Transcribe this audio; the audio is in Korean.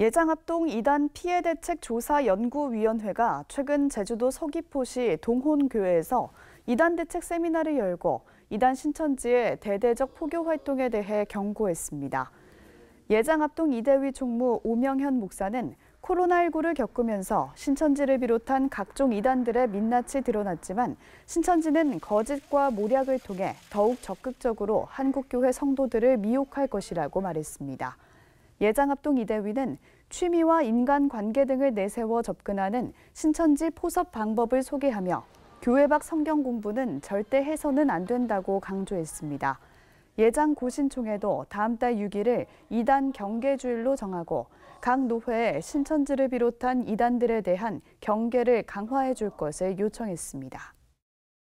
예장합동 2단 피해대책 조사 연구위원회가 최근 제주도 서귀포시 동혼교회에서 2단 대책 세미나를 열고 2단 신천지의 대대적 포교 활동에 대해 경고했습니다. 예장합동 이대위 총무 오명현 목사는 코로나19를 겪으면서 신천지를 비롯한 각종 이단들의 민낯이 드러났지만 신천지는 거짓과 모략을 통해 더욱 적극적으로 한국교회 성도들을 미혹할 것이라고 말했습니다. 예장합동 이대위는 취미와 인간관계 등을 내세워 접근하는 신천지 포섭 방법을 소개하며 교회 밖 성경 공부는 절대 해서는 안 된다고 강조했습니다. 예장 고신총회도 다음 달 6일을 2단 경계주일로 정하고 각 노회에 신천지를 비롯한 이단들에 대한 경계를 강화해 줄 것을 요청했습니다.